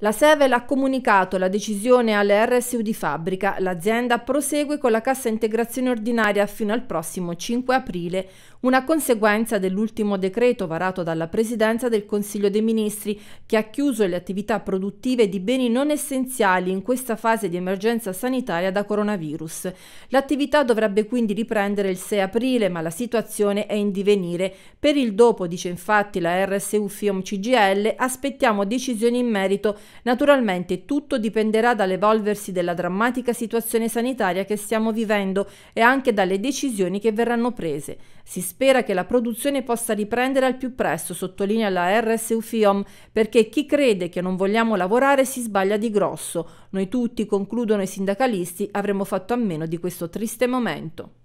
La Sevel ha comunicato la decisione alle RSU di fabbrica. L'azienda prosegue con la cassa integrazione ordinaria fino al prossimo 5 aprile, una conseguenza dell'ultimo decreto varato dalla Presidenza del Consiglio dei Ministri che ha chiuso le attività produttive di beni non essenziali in questa fase di emergenza sanitaria da coronavirus. L'attività dovrebbe quindi riprendere il 6 aprile, ma la situazione è in divenire. Per il dopo, dice infatti la RSU Fiom CGL, aspettiamo decisioni in merito Naturalmente tutto dipenderà dall'evolversi della drammatica situazione sanitaria che stiamo vivendo e anche dalle decisioni che verranno prese. Si spera che la produzione possa riprendere al più presto, sottolinea la RSU FIOM, perché chi crede che non vogliamo lavorare si sbaglia di grosso. Noi tutti, concludono i sindacalisti, avremmo fatto a meno di questo triste momento.